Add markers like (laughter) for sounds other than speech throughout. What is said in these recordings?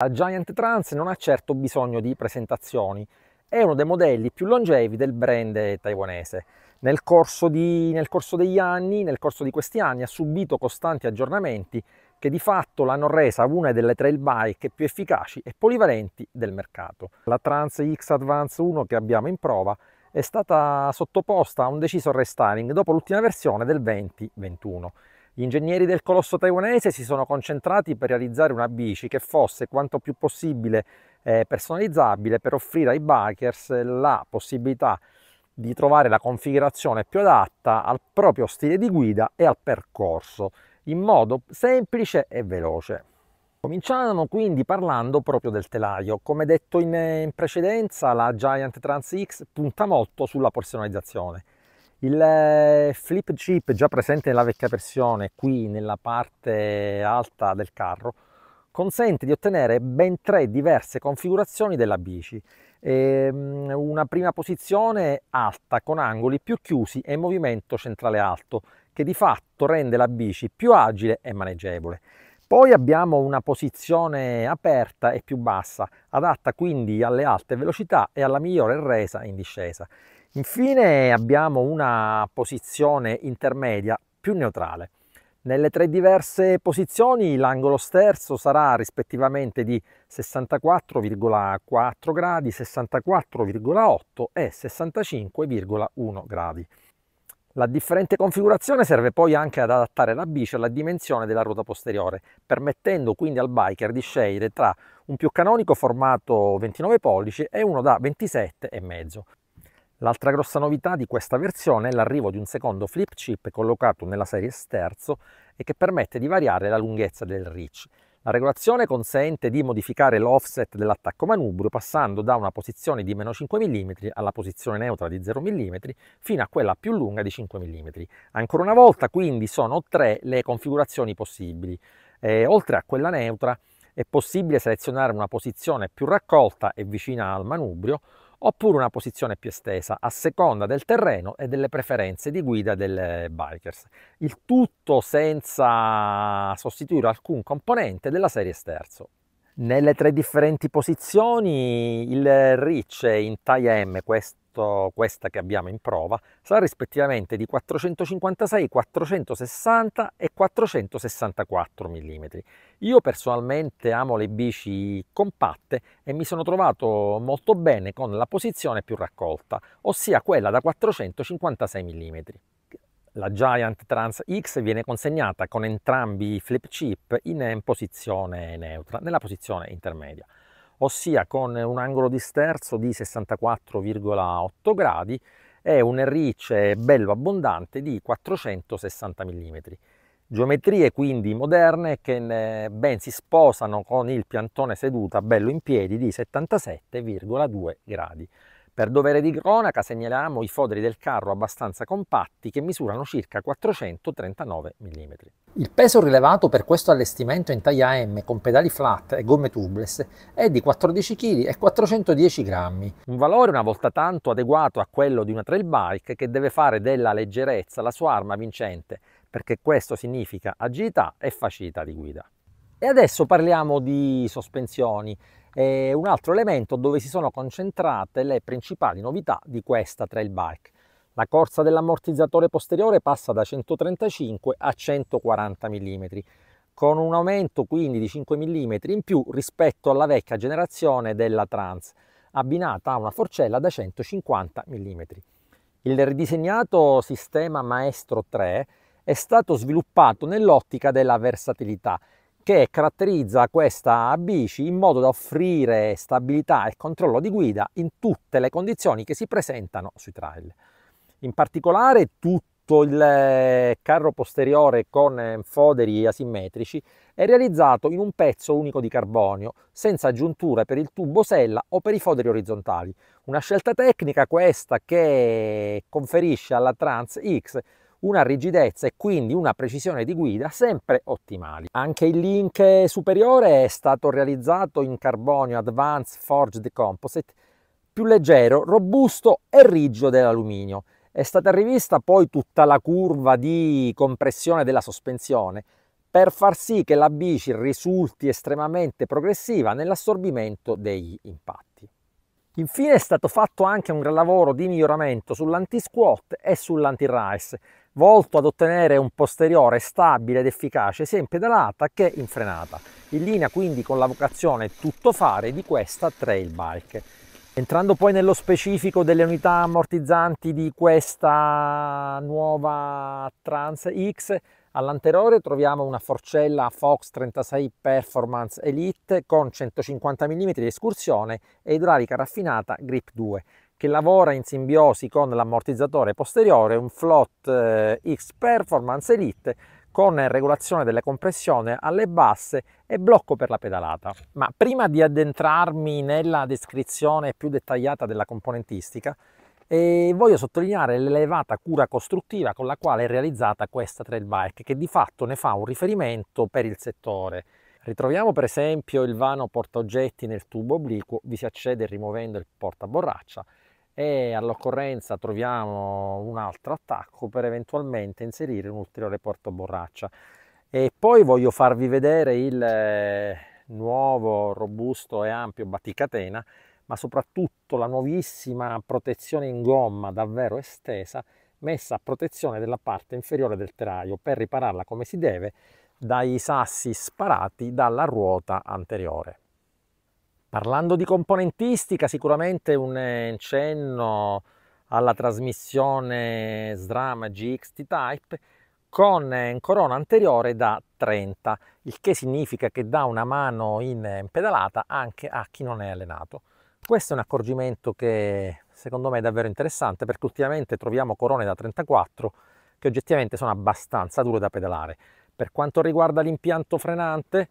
La Giant Trans non ha certo bisogno di presentazioni, è uno dei modelli più longevi del brand taiwanese. Nel corso, di, nel corso, degli anni, nel corso di questi anni, ha subito costanti aggiornamenti che di fatto l'hanno resa una delle trail bike più efficaci e polivalenti del mercato. La Trans X Advance 1 che abbiamo in prova è stata sottoposta a un deciso restyling dopo l'ultima versione del 2021. Gli ingegneri del colosso taiwanese si sono concentrati per realizzare una bici che fosse quanto più possibile eh, personalizzabile per offrire ai bikers la possibilità di trovare la configurazione più adatta al proprio stile di guida e al percorso in modo semplice e veloce. Cominciamo quindi parlando proprio del telaio. Come detto in, in precedenza, la Giant Trans X punta molto sulla personalizzazione il eh, flip chip già presente nella vecchia versione, qui nella parte alta del carro, consente di ottenere ben tre diverse configurazioni della bici. Ehm, una prima posizione alta con angoli più chiusi e movimento centrale alto, che di fatto rende la bici più agile e maneggevole. Poi abbiamo una posizione aperta e più bassa, adatta quindi alle alte velocità e alla migliore resa in discesa. Infine abbiamo una posizione intermedia più neutrale. Nelle tre diverse posizioni l'angolo sterzo sarà rispettivamente di 64,4 gradi, 64,8 e 65,1 gradi. La differente configurazione serve poi anche ad adattare la bici alla dimensione della ruota posteriore, permettendo quindi al biker di scegliere tra un più canonico formato 29 pollici e uno da 27,5. L'altra grossa novità di questa versione è l'arrivo di un secondo flip chip collocato nella serie sterzo e che permette di variare la lunghezza del reach. La regolazione consente di modificare l'offset dell'attacco manubrio passando da una posizione di meno 5 mm alla posizione neutra di 0 mm fino a quella più lunga di 5 mm. Ancora una volta quindi sono tre le configurazioni possibili. Eh, oltre a quella neutra è possibile selezionare una posizione più raccolta e vicina al manubrio oppure una posizione più estesa a seconda del terreno e delle preferenze di guida delle bikers. Il tutto senza sostituire alcun componente della serie sterzo. Nelle tre differenti posizioni il Rich in taglia M, questo soprattutto questa che abbiamo in prova, sarà rispettivamente di 456, 460 e 464 mm. Io personalmente amo le bici compatte e mi sono trovato molto bene con la posizione più raccolta, ossia quella da 456 mm. La Giant Trans X viene consegnata con entrambi i flip chip in posizione neutra, nella posizione intermedia ossia con un angolo di sterzo di 64,8 gradi e un erice bello abbondante di 460 mm. Geometrie quindi moderne che eh, ben si sposano con il piantone seduta bello in piedi di 77,2 gradi. Per dovere di cronaca segnaliamo i foderi del carro abbastanza compatti che misurano circa 439 mm. Il peso rilevato per questo allestimento in taglia M con pedali flat e gomme tubeless è di 14 kg e 410 grammi. Un valore una volta tanto adeguato a quello di una trail bike che deve fare della leggerezza la sua arma vincente perché questo significa agilità e facilità di guida. E adesso parliamo di sospensioni è un altro elemento dove si sono concentrate le principali novità di questa trail bike. La corsa dell'ammortizzatore posteriore passa da 135 a 140 mm, con un aumento quindi di 5 mm in più rispetto alla vecchia generazione della Trans, abbinata a una forcella da 150 mm. Il ridisegnato sistema Maestro 3 è stato sviluppato nell'ottica della versatilità che caratterizza questa bici in modo da offrire stabilità e controllo di guida in tutte le condizioni che si presentano sui trail. In particolare tutto il eh, carro posteriore con eh, foderi asimmetrici è realizzato in un pezzo unico di carbonio, senza aggiunture per il tubo sella o per i foderi orizzontali. Una scelta tecnica questa che conferisce alla Trans X una rigidezza e quindi una precisione di guida sempre ottimali. Anche il link superiore è stato realizzato in carbonio Advanced Forged Composite, più leggero, robusto e rigido dell'alluminio. È stata rivista poi tutta la curva di compressione della sospensione per far sì che la bici risulti estremamente progressiva nell'assorbimento degli impatti. Infine è stato fatto anche un gran lavoro di miglioramento sull'anti-squat e sull'anti-rise, volto ad ottenere un posteriore stabile ed efficace sia in pedalata che in frenata, in linea quindi con la vocazione tuttofare di questa trail bike. Entrando poi nello specifico delle unità ammortizzanti di questa nuova Trans X, all'anteriore troviamo una forcella Fox 36 Performance Elite con 150 mm di escursione e idraulica raffinata Grip 2 che lavora in simbiosi con l'ammortizzatore posteriore, un Flot eh, X Performance Elite con regolazione della compressione alle basse e blocco per la pedalata. Ma prima di addentrarmi nella descrizione più dettagliata della componentistica, eh, voglio sottolineare l'elevata cura costruttiva con la quale è realizzata questa trail bike, che di fatto ne fa un riferimento per il settore. Ritroviamo per esempio il vano portaoggetti nel tubo obliquo, vi si accede rimuovendo il portaborraccia, e all'occorrenza troviamo un altro attacco per eventualmente inserire un ulteriore portaborraccia. E poi voglio farvi vedere il eh, nuovo, robusto e ampio batticatena, ma soprattutto la nuovissima protezione in gomma davvero estesa messa a protezione della parte inferiore del telaio per ripararla come si deve dai sassi sparati dalla ruota anteriore. Parlando di componentistica, sicuramente un eh, cenno alla trasmissione SRAM GX T-Type con eh, corona anteriore da 30, il che significa che dà una mano in eh, pedalata anche a chi non è allenato. Questo è un accorgimento che secondo me è davvero interessante perché ultimamente troviamo corone da 34 che oggettivamente sono abbastanza dure da pedalare. Per quanto riguarda l'impianto frenante,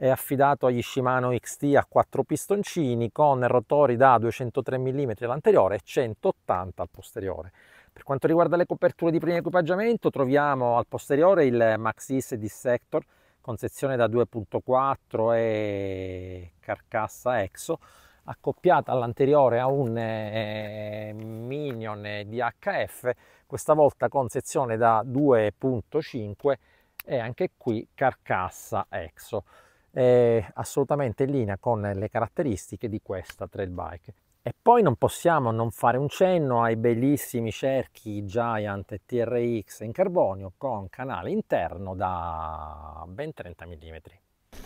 è affidato agli Shimano XT a quattro pistoncini con rotori da 203 mm all'anteriore e 180 al posteriore. Per quanto riguarda le coperture di primo equipaggiamento troviamo al posteriore il Maxis Dissector con sezione da 2.4 e carcassa EXO accoppiata all'anteriore a un eh, Minion DHF questa volta con sezione da 2.5 e anche qui carcassa EXO è assolutamente in linea con le caratteristiche di questa trail bike. E poi non possiamo non fare un cenno ai bellissimi cerchi Giant TRX in carbonio con canale interno da ben 30 mm.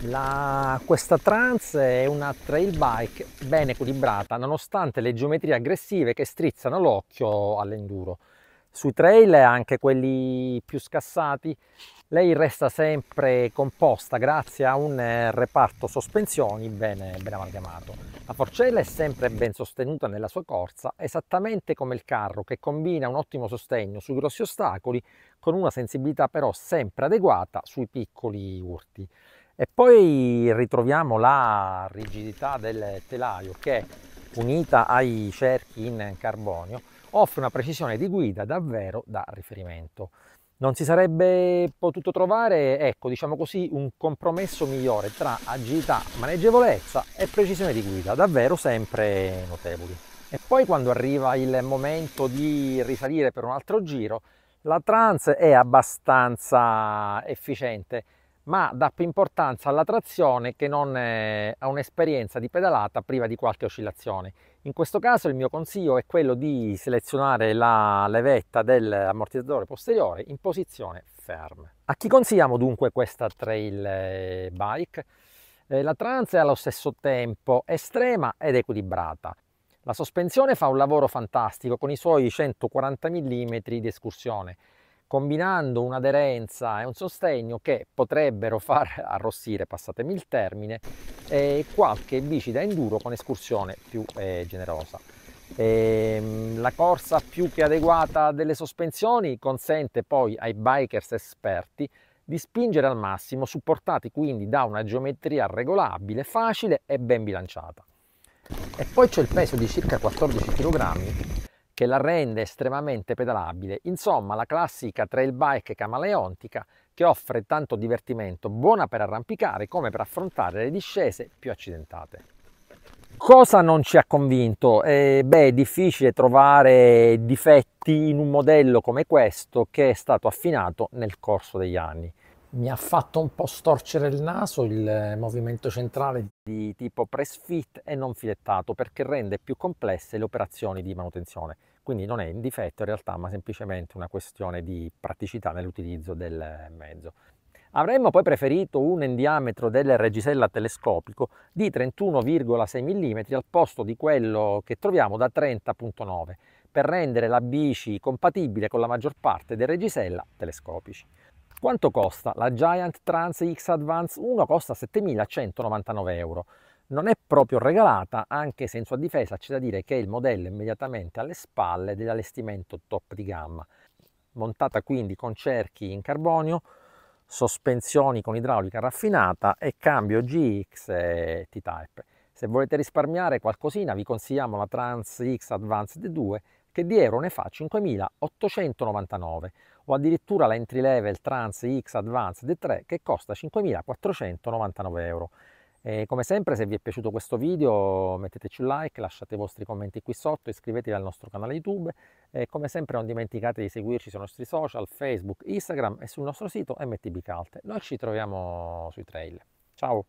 La, questa Trans è una trail bike ben equilibrata nonostante le geometrie aggressive che strizzano l'occhio all'enduro. Sui trail, anche quelli più scassati, lei resta sempre composta grazie a un eh, reparto sospensioni ben, ben amalgamato. La forcella è sempre ben sostenuta nella sua corsa, esattamente come il carro che combina un ottimo sostegno sui grossi ostacoli con una sensibilità però sempre adeguata sui piccoli urti. E poi ritroviamo la rigidità del telaio che, unita ai cerchi in carbonio, offre una precisione di guida davvero da riferimento. Non si sarebbe potuto trovare, ecco, diciamo così, un compromesso migliore tra agilità, maneggevolezza e precisione di guida, davvero sempre notevoli. E poi quando arriva il momento di risalire per un altro giro, la trans è abbastanza efficiente, ma dà più importanza alla trazione che non eh, a un'esperienza di pedalata priva di qualche oscillazione. In questo caso il mio consiglio è quello di selezionare la levetta dell'ammortizzatore posteriore in posizione ferma. A chi consigliamo dunque questa trail eh, bike? Eh, la trans è allo stesso tempo estrema ed equilibrata. La sospensione fa un lavoro fantastico con i suoi 140 mm di escursione combinando un'aderenza e un sostegno che potrebbero far (laughs) arrossire, passatemi il termine, eh, qualche bici da enduro con escursione più eh, generosa. E, ehm, la corsa più che adeguata delle sospensioni consente poi ai bikers esperti di spingere al massimo, supportati quindi da una geometria regolabile, facile e ben bilanciata. E poi c'è il peso di circa 14 kg che la rende estremamente pedalabile. Insomma, la classica trail bike camaleontica che offre tanto divertimento, buona per arrampicare come per affrontare le discese più accidentate. Cosa non ci ha convinto? Eh, beh, è difficile trovare difetti in un modello come questo che è stato affinato nel corso degli anni mi ha fatto un po' storcere il naso il eh, movimento centrale di tipo press fit e non filettato perché rende più complesse le operazioni di manutenzione. Quindi non è un difetto in realtà, ma semplicemente una questione di praticità nell'utilizzo del mezzo. Avremmo poi preferito un diametro del reggisella telescopico di 31,6 mm al posto di quello che troviamo da 30,9 per rendere la bici compatibile con la maggior parte dei reggisella telescopici. Quanto costa? La Giant Trans X Advance 1 costa 7.199 euro. Non è proprio regalata, anche se in sua difesa c'è da dire che è il modello immediatamente alle spalle dell'allestimento top di gamma. Montata quindi con cerchi in carbonio, sospensioni con idraulica raffinata e cambio GX e T-Type. Se volete risparmiare qualcosina vi consigliamo la Trans X Advanced 2 che di euro ne fa 5.899 o addirittura la entry level Trans X Advanced D3 che costa 5.499 euro. E come sempre se vi è piaciuto questo video metteteci un like, lasciate i vostri commenti qui sotto, iscrivetevi al nostro canale YouTube e come sempre non dimenticate di seguirci sui nostri social, Facebook, Instagram e sul nostro sito MTB Calte. Noi ci troviamo sui trail. Ciao!